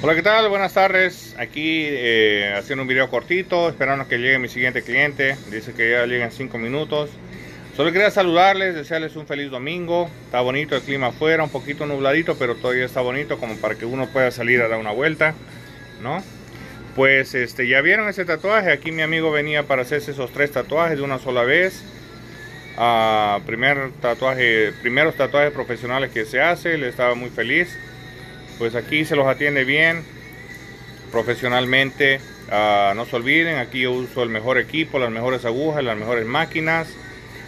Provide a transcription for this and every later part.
Hola, ¿qué tal? Buenas tardes. Aquí eh, haciendo un video cortito, esperando que llegue mi siguiente cliente. Dice que ya llegan en 5 minutos. Solo quería saludarles, desearles un feliz domingo. Está bonito el clima afuera, un poquito nubladito, pero todavía está bonito como para que uno pueda salir a dar una vuelta, ¿no? Pues este, ya vieron ese tatuaje. Aquí mi amigo venía para hacerse esos tres tatuajes de una sola vez. Ah, primer tatuaje, primeros tatuajes profesionales que se hace, le estaba muy feliz pues aquí se los atiende bien, profesionalmente. Ah, no se olviden, aquí yo uso el mejor equipo, las mejores agujas, las mejores máquinas.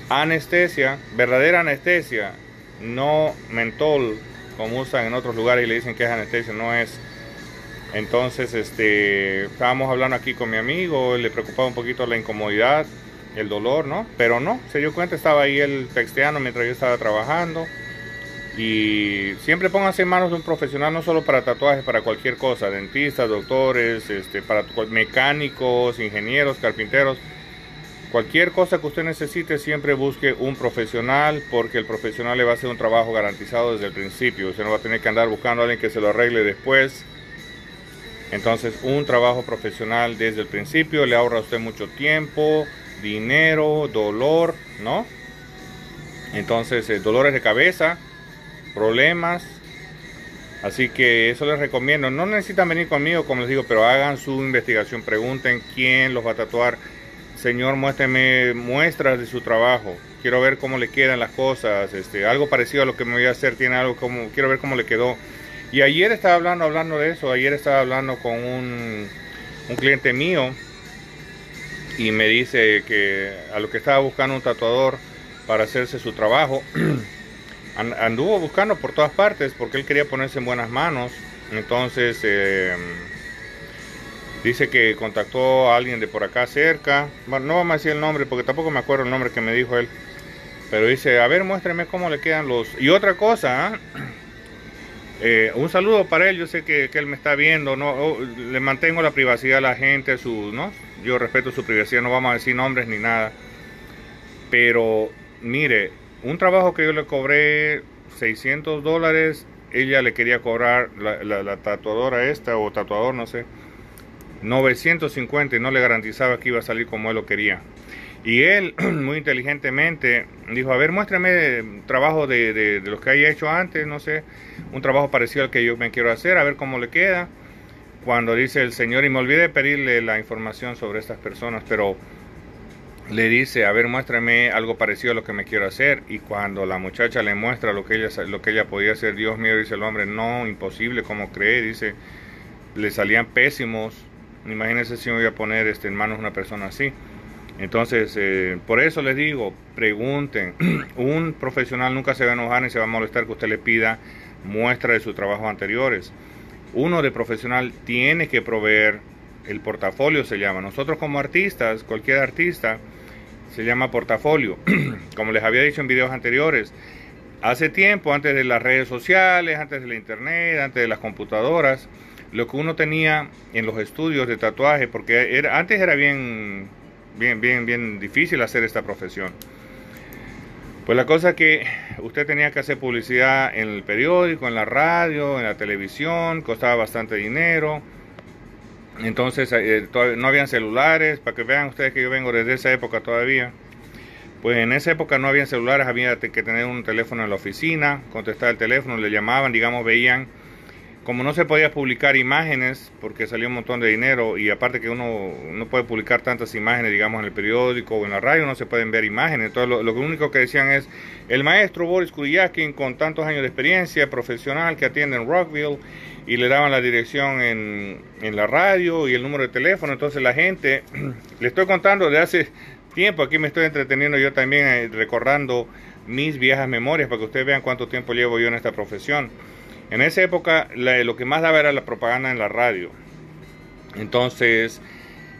Anestesia, verdadera anestesia, no mentol, como usan en otros lugares y le dicen que es anestesia, no es. Entonces, este, estábamos hablando aquí con mi amigo, le preocupaba un poquito la incomodidad, el dolor, ¿no? Pero no, se dio cuenta, estaba ahí el texteando mientras yo estaba trabajando. Y siempre póngase en manos de un profesional, no solo para tatuajes, para cualquier cosa, dentistas, doctores, este, para mecánicos, ingenieros, carpinteros. Cualquier cosa que usted necesite, siempre busque un profesional, porque el profesional le va a hacer un trabajo garantizado desde el principio. Usted no va a tener que andar buscando a alguien que se lo arregle después. Entonces, un trabajo profesional desde el principio le ahorra a usted mucho tiempo, dinero, dolor, ¿no? Entonces, eh, dolores de cabeza, problemas. Así que eso les recomiendo. No necesitan venir conmigo, como les digo, pero hagan su investigación. Pregunten quién los va a tatuar. Señor, muéstreme muestras de su trabajo. Quiero ver cómo le quedan las cosas. Este, algo parecido a lo que me voy a hacer. Tiene algo como. Quiero ver cómo le quedó. Y ayer estaba hablando, hablando de eso. Ayer estaba hablando con un, un cliente mío y me dice que a lo que estaba buscando un tatuador para hacerse su trabajo. anduvo buscando por todas partes porque él quería ponerse en buenas manos. Entonces em, dice que contactó a alguien de por acá cerca. Bueno, no vamos a decir el nombre porque tampoco me acuerdo el nombre que me dijo él. Pero dice, a ver, muéstreme cómo le quedan los... Y otra cosa, ¿ah? eh, un saludo para él, yo sé que, él me está viendo, no oh, le mantengo la privacidad a la gente, su, ¿no? yo respeto su privacidad, no vamos a decir nombres ni nada. Pero mire, un trabajo que yo le cobré 600 dólares, ella le quería cobrar la, tatuadora esta o tatuador, no sé, 950 y no le garantizaba que iba a salir como él lo quería. Y él, muy inteligentemente, dijo, a ver, muéstrame trabajo de, de, de los que haya hecho antes, no sé, un trabajo parecido al que yo me quiero hacer, a ver cómo le queda. Cuando dice el señor, y me olvidé de pedirle la información sobre estas personas, pero le dice, a ver, muéstrame algo parecido a lo que me quiero hacer. Y cuando la muchacha le muestra lo que ella, lo que ella podía hacer, Dios mío, dice el hombre, no, imposible, ¿cómo cree? Dice, le salían pésimos. Imagínense si me voy a poner este, en manos una persona así. Entonces, eh, por eso les digo, pregunten. Un profesional nunca se va a enojar ni se va a molestar que usted le pida muestra de sus trabajos anteriores. Uno de profesional tiene que proveer el portafolio se llama. Nosotros como artistas, cualquier artista, se llama portafolio. como les había dicho en videos anteriores, hace tiempo, antes de las redes sociales, antes de la internet, antes de las computadoras, lo que uno tenía en los estudios de tatuaje, porque antes era bien, bien, bien, bien difícil hacer esta profesión. Pues la cosa que usted tenía que hacer publicidad en el periódico, en la radio, en la televisión, costaba bastante dinero entonces eh, eh, no habían celulares, para que vean ustedes que yo vengo desde esa época todavía. Pues en esa época no habían celulares, había que tener un teléfono en la oficina, contestar el teléfono, le llamaban, digamos, veían como no se podía publicar imágenes porque salió un montón de dinero y aparte que uno no puede publicar tantas imágenes, digamos, en el periódico o en la radio, no se pueden ver imágenes. Entonces, lo, único que decían es, el maestro Boris Kuryakin, con tantos años de experiencia profesional que atiende en Rockville, y le daban la dirección en, la radio y el número de teléfono. Entonces, la gente, le estoy contando de hace tiempo, aquí me estoy entreteniendo yo también recorrando eh, recordando mis viejas memorias para que ustedes vean cuánto tiempo llevo yo en esta profesión. En esa época lo que más daba era la propaganda en la radio. Entonces,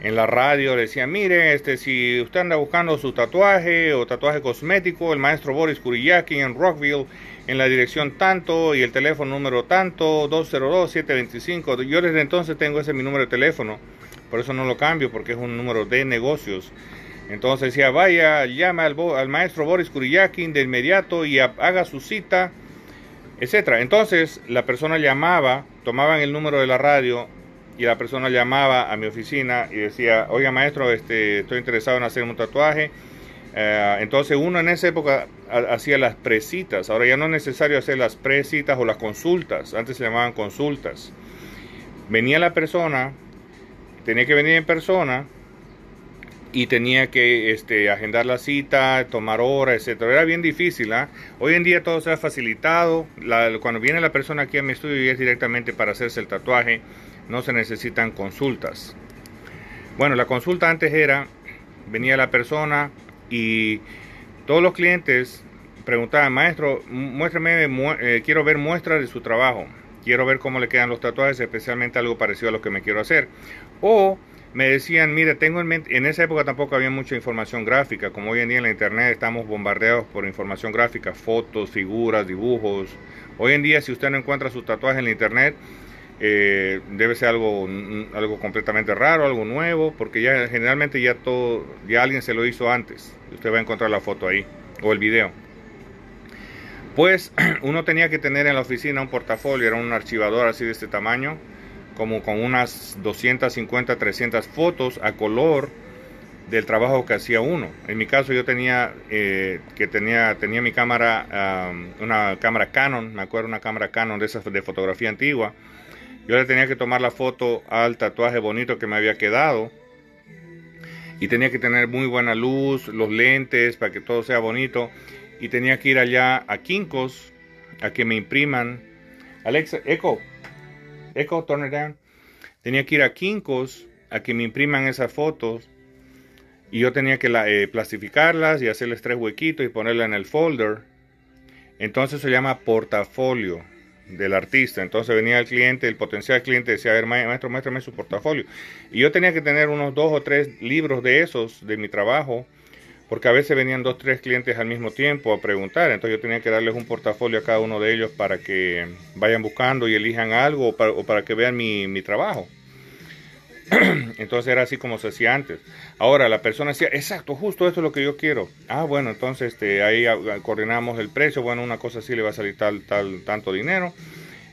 en la radio le mire, este, si usted anda buscando su tatuaje o tatuaje cosmético, el maestro Boris Kuriyaki en Rockville, en la dirección tanto y el teléfono número tanto, 202-725. Yo desde entonces tengo ese mi número de teléfono, por eso no lo cambio, porque es un número de negocios. Entonces decía, vaya, llama al, maestro Boris Kuriyaki de inmediato y haga su cita etcétera. Entonces la persona llamaba, tomaban el número de la radio y la persona llamaba a mi oficina y decía, oiga maestro, este, estoy interesado en hacer un tatuaje. Eh, entonces uno en esa época hacía las precitas, ahora ya no es necesario hacer las precitas o las consultas, antes se llamaban consultas. Venía la persona, tenía que venir en persona, y tenía que este, agendar la cita, tomar hora, etcétera. Era bien difícil. ¿ah? Hoy en día todo se ha facilitado. cuando viene la persona aquí a mi estudio y es directamente para hacerse el tatuaje, no se necesitan consultas. Bueno, la consulta antes era, venía la persona y todos los clientes preguntaban, maestro, muéstrame, eh, quiero ver muestras de su trabajo, quiero ver cómo le quedan los tatuajes, especialmente algo parecido a lo que me quiero hacer. O me decían, mire, tengo en en esa época tampoco había mucha información gráfica, como hoy en día en la internet estamos bombardeados por información gráfica, fotos, figuras, dibujos. Hoy en día si usted no encuentra sus tatuaje en la internet, eh, debe ser algo, mm, mm, algo completamente raro, algo nuevo, porque ya generalmente ya todo, ya alguien se lo hizo antes. Usted va a encontrar la foto ahí o el video. Pues uno tenía que tener en la oficina un portafolio, era un archivador así de este tamaño como con unas 250, 300 fotos a color del trabajo que hacía uno. En mi caso yo tenía eh, que tenía tenía mi cámara una cámara Canon, me acuerdo una cámara Canon de esas de fotografía antigua. Yo le tenía que tomar la foto al tatuaje bonito que me había quedado y tenía que tener muy buena luz, los lentes para que todo sea bonito y tenía que ir allá a Quincos a que me impriman. Alexa, Echo, Tenía que ir a Kinkos a que me impriman esas fotos y yo tenía que eh, plastificarlas y hacerles tres huequitos y ponerla en el folder. Entonces se llama portafolio del artista. Entonces venía el cliente, el potencial cliente decía, a ver, maestro, muéstrame su portafolio. Y yo tenía que tener unos dos o tres libros de esos de mi trabajo porque a veces venían dos, tres clientes al mismo tiempo a preguntar, entonces yo tenía que darles un portafolio a cada uno de ellos para que vayan buscando y elijan algo o para, que vean mi, trabajo. Entonces era así como se hacía antes. Ahora la persona decía, exacto, justo esto es lo que yo quiero. Ah, bueno, entonces este, ahí ah, coordinamos el precio. Bueno, una cosa así le va a salir tal, tal, tanto dinero.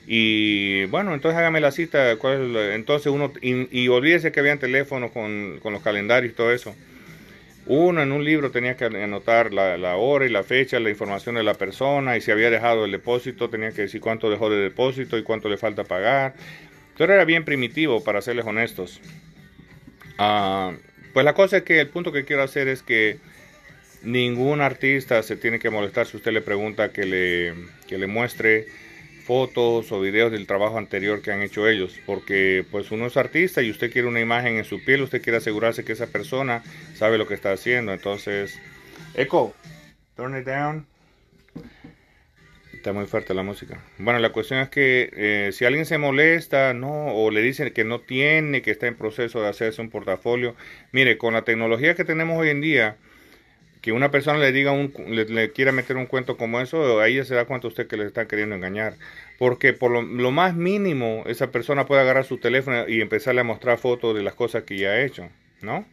Y bueno, entonces hágame la cita. ¿cuál Entonces uno, y, olvídese que habían teléfonos con, con los calendarios y todo eso. Uno en un libro tenía que anotar la, hora y la fecha, la información de la persona y si había dejado el depósito, tenía que decir cuánto dejó de depósito y cuánto le falta pagar. Pero era bien primitivo, para serles honestos. Ah, pues la cosa es que el punto que quiero hacer es que ningún artista se tiene que molestar si usted le pregunta que le, que le muestre fotos o videos del trabajo anterior que han hecho ellos, porque pues uno es artista y usted quiere una imagen en su piel, usted quiere asegurarse que esa persona sabe lo que está haciendo. Entonces, echo, turn it down. Está muy fuerte la música. Bueno, la cuestión es que eh, si alguien se molesta, ¿no? O le dicen que no tiene, que está en proceso de hacerse un portafolio. Mire, con la tecnología que tenemos hoy en día, que una persona le diga un, le, quiera meter un cuento como eso, ahí ya se da cuenta usted que le está queriendo engañar. Porque por lo, más mínimo, esa persona puede agarrar su teléfono y empezarle a mostrar fotos de las cosas que ya ha hecho, ¿no?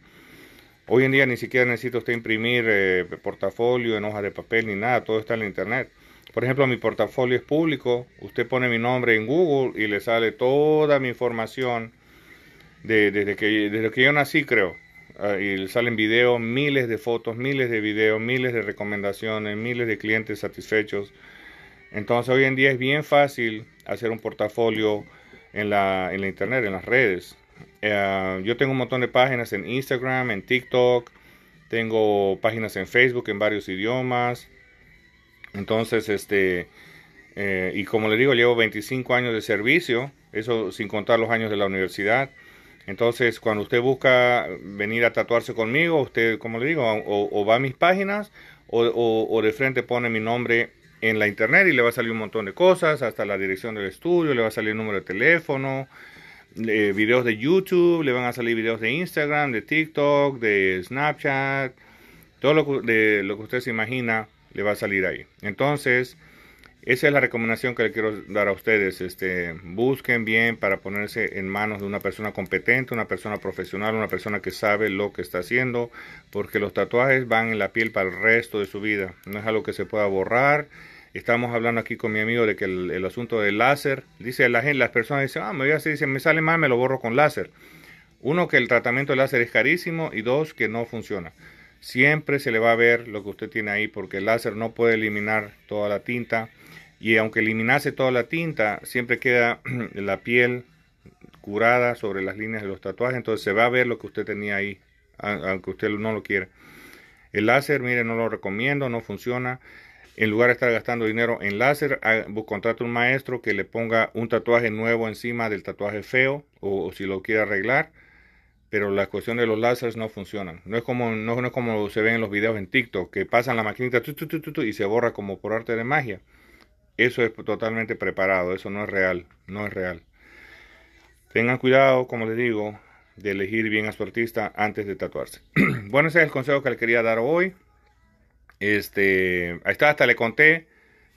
Hoy en día ni siquiera necesita usted imprimir eh, portafolio en hoja de papel ni nada, todo está en internet. Por ejemplo, mi portafolio es público, usted pone mi nombre en Google y le sale toda mi información desde, que, desde que yo nací, creo Ah, y salen videos, miles de fotos, miles de videos, miles de recomendaciones, miles de clientes satisfechos. Entonces hoy en día es bien fácil hacer un portafolio en la, internet, en las redes. Eh, yo tengo un montón de páginas en Instagram, en TikTok, tengo páginas en Facebook en varios idiomas. Entonces, este, eh, y como le digo, llevo 25 años de servicio, eso sin contar los años de la universidad. Entonces, cuando usted busca venir a tatuarse conmigo, usted, como le digo, o, va a mis páginas o, de frente pone mi nombre en la internet y le va a salir un montón de cosas, hasta la dirección del estudio, le va a salir el número de teléfono, videos de YouTube, le van a salir videos de Instagram, de TikTok, de Snapchat, todo de, lo que usted se imagina le va a salir ahí. Entonces, esa es la recomendación que le quiero dar a ustedes. Este, busquen bien para ponerse en manos de una persona competente, una persona profesional, una persona que sabe lo que está haciendo, porque los tatuajes van en la piel para el resto de su vida. No es algo que se pueda borrar. Estamos hablando aquí con mi amigo de que el, asunto del láser, dice la gente, las personas dicen, ah, me voy a hacer, dicen, me sale mal, me lo borro con láser. Uno, que el tratamiento de láser es carísimo y dos, que no funciona siempre se le va a ver lo que usted tiene ahí porque el láser no puede eliminar toda la tinta y aunque eliminase toda la tinta siempre queda la piel curada sobre las líneas de los tatuajes entonces se va a ver lo que usted tenía ahí aunque usted no lo quiera el láser mire no lo recomiendo no funciona en lugar de estar gastando dinero en láser, contrate un maestro que le ponga un tatuaje nuevo encima del tatuaje feo o si lo quiere arreglar pero la cuestión de los láseres no funcionan. No es como, no, como se ven en los videos en TikTok, que pasan la maquinita y se borra como por arte de magia. Eso es totalmente preparado, eso no es real, no es real. Tengan cuidado, como les digo, de elegir bien a su artista antes de tatuarse. bueno, ese es el consejo que le quería dar hoy. Este, ahí hasta le conté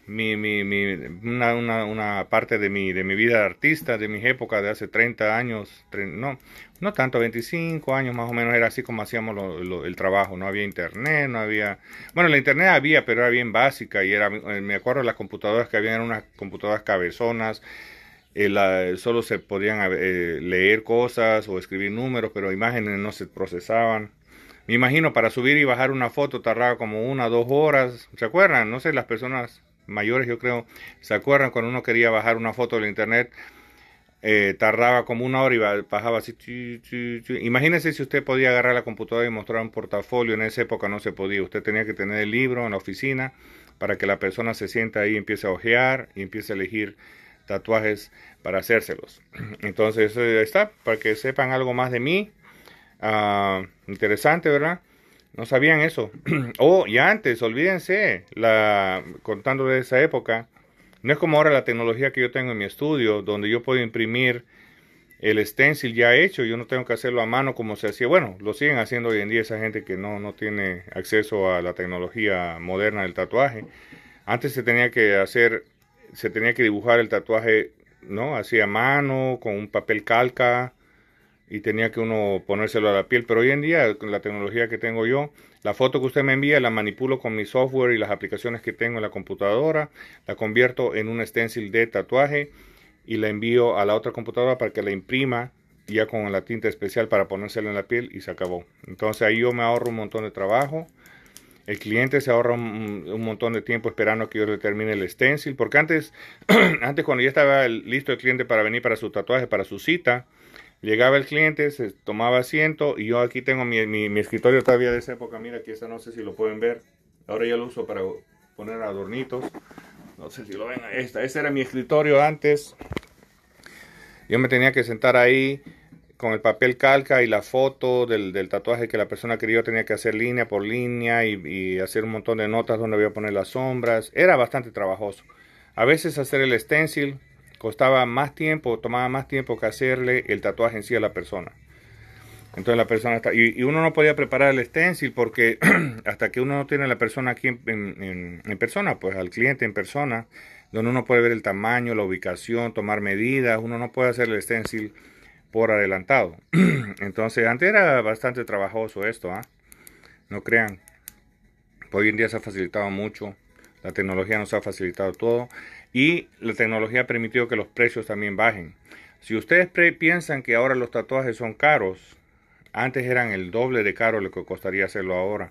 mi, mi, mi una, una, una, parte de mi, de mi vida de artista, de mis épocas de hace 30 años, no, no tanto, 25 años más o menos, era así como hacíamos el trabajo, no había internet, no había, bueno, la internet había, pero era bien básica y era, eh, me acuerdo las computadoras que habían eran unas computadoras cabezonas, eh, solo se podían eh, leer cosas o escribir números, pero imágenes no se procesaban. Me imagino para subir y bajar una foto tardaba como una o dos horas. ¿Se acuerdan? No sé, las personas mayores, yo creo, ¿se acuerdan cuando uno quería bajar una foto del internet? Eh, tardaba como una hora y bajaba así. Imagínense si usted podía agarrar la computadora y mostrar un portafolio. En esa época no se podía. Usted tenía que tener el libro en la oficina para que la persona se sienta ahí, empiece a ojear y empiece a elegir tatuajes para hacérselos. Entonces, eso eh, está, para que sepan algo más de mí. Ah, interesante, ¿verdad? No sabían eso. oh, y antes, olvídense, la, contando de esa época, no es como ahora la tecnología que yo tengo en mi estudio, donde yo puedo imprimir el stencil ya hecho, yo no tengo que hacerlo a mano como se hacía. Bueno, lo siguen haciendo hoy en día esa gente que no, no tiene acceso a la tecnología moderna del tatuaje. Antes se tenía que hacer, se tenía que dibujar el tatuaje, ¿no? Así a mano, con un papel calca, y tenía que uno ponérselo a la piel. Pero hoy en día, con la tecnología que tengo yo, la foto que usted me envía la manipulo con mi software y las aplicaciones que tengo en la computadora, la convierto en un stencil de tatuaje y la envío a la otra computadora para que la imprima ya con la tinta especial para ponérsela en la piel y se acabó. Entonces ahí yo me ahorro un montón de trabajo. El cliente se ahorra un, montón de tiempo esperando que yo le termine el stencil, porque antes, antes cuando ya estaba listo el cliente para venir para su tatuaje, para su cita, Llegaba el cliente, se tomaba asiento y yo aquí tengo mi, escritorio todavía de esa época. Mira, aquí está, no sé si lo pueden ver. Ahora ya lo uso para poner adornitos. No sé si lo ven. Esta, este era mi escritorio antes. Yo me tenía que sentar ahí con el papel calca y la foto del, tatuaje que la persona que Yo tenía que hacer línea por línea y, y, hacer un montón de notas donde voy a poner las sombras. Era bastante trabajoso. A veces hacer el stencil, costaba más tiempo, tomaba más tiempo que hacerle el tatuaje en sí a la persona. Entonces la persona está, y, uno no podía preparar el stencil porque hasta que uno no tiene a la persona aquí en, persona, pues al cliente en persona, donde uno puede ver el tamaño, la ubicación, tomar medidas, uno no puede hacer el stencil por adelantado. Entonces antes era bastante trabajoso esto, ¿ah? no crean. Hoy en día se ha facilitado mucho, la tecnología nos ha facilitado todo. Y la tecnología ha permitido que los precios también bajen. Si ustedes piensan que ahora los tatuajes son caros, antes eran el doble de caro lo que costaría hacerlo ahora.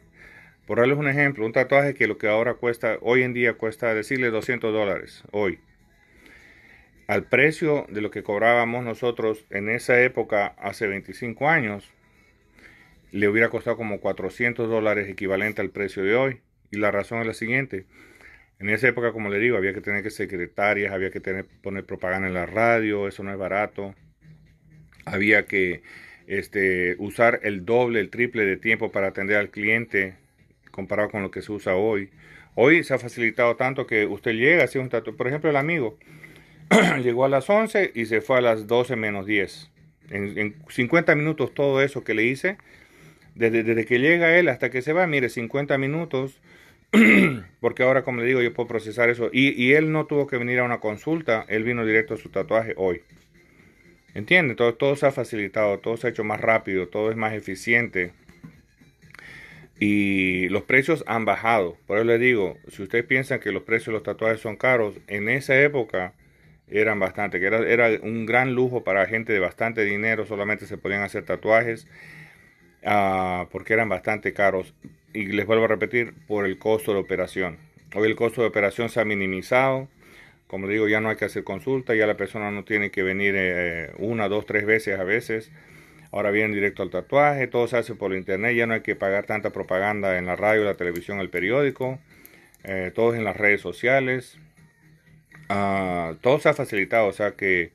Por darles un ejemplo, un tatuaje que lo que ahora cuesta, hoy en día cuesta decirle 200 dólares, hoy. Al precio de lo que cobrábamos nosotros en esa época, hace 25 años, le hubiera costado como 400 dólares equivalente al precio de hoy. Y la razón es la siguiente, en esa época, como le digo, había que tener que secretarias, había que tener, poner propaganda en la radio, eso no es barato. Había que este, usar el doble, el triple de tiempo para atender al cliente comparado con lo que se usa hoy. Hoy se ha facilitado tanto que usted llega, un trato, Por ejemplo, el amigo llegó a las 11 y se fue a las 12 menos 10. En, 50 minutos todo eso que le hice, desde, desde que llega él hasta que se va, mire, 50 minutos porque ahora, como le digo, yo puedo procesar eso. Y, él no tuvo que venir a una consulta, él vino directo a su tatuaje hoy. ¿Entiende? Todo, todo se ha facilitado, todo se ha hecho más rápido, todo es más eficiente. Y los precios han bajado. Por eso le digo, si ustedes piensan que los precios de los tatuajes son caros, en esa época eran bastante, que era, un gran lujo para gente de bastante dinero, solamente se podían hacer tatuajes. Ah, porque eran bastante caros y les vuelvo a repetir, por el costo de operación. Hoy el costo de operación se ha minimizado. Como digo, ya no hay que hacer consulta, ya la persona no tiene que venir eh, eh, una, dos, tres veces a veces. Ahora vienen directo al tatuaje, todo se hace por internet, ya no hay que pagar tanta propaganda en la radio, la televisión, el periódico, eh, todo es en las redes sociales. Ah, todo se ha facilitado, o sea que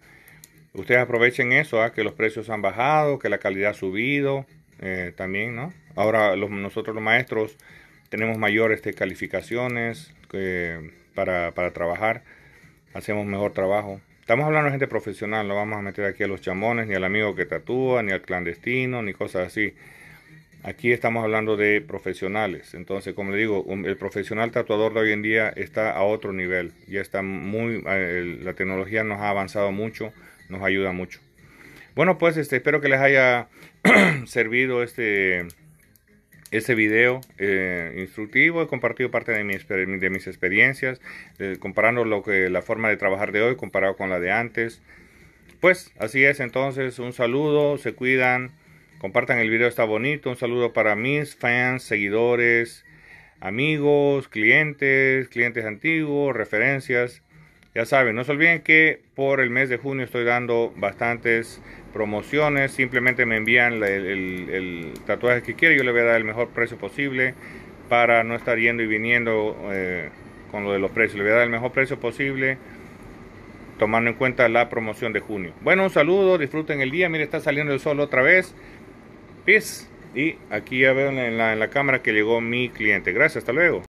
ustedes aprovechen eso, ah, que los precios han bajado, que la calidad ha subido también, ¿no? Ahora los, nosotros los maestros tenemos mayores este, calificaciones para, trabajar, hacemos mejor trabajo. Estamos hablando de gente profesional, no vamos a meter aquí a los chamones, ni al amigo que tatúa, ni al clandestino, ni cosas así. Aquí estamos hablando de profesionales. Entonces, como le digo, el profesional tatuador de hoy en día está a otro nivel. Ya está muy, eh, la tecnología nos ha avanzado mucho, nos ayuda mucho. Bueno, pues este, espero que les haya servido este ese video eh, instructivo he compartido parte de, mi, de mis experiencias, eh, comparando lo que, la forma de trabajar de hoy comparado con la de antes. Pues así es, entonces un saludo, se cuidan, compartan el video, está bonito. Un saludo para mis fans, seguidores, amigos, clientes, clientes antiguos, referencias. Ya saben, no se olviden que por el mes de junio estoy dando bastantes promociones. Simplemente me envían el, tatuaje que quieren. Yo le voy a dar el mejor precio posible para no estar yendo y viniendo eh, con lo de los precios. Le voy a dar el mejor precio posible tomando en cuenta la promoción de junio. Bueno, un saludo, disfruten el día. Mire, está saliendo el sol otra vez. Peace. Y aquí ya veo en la cámara que llegó mi cliente. Gracias, hasta luego.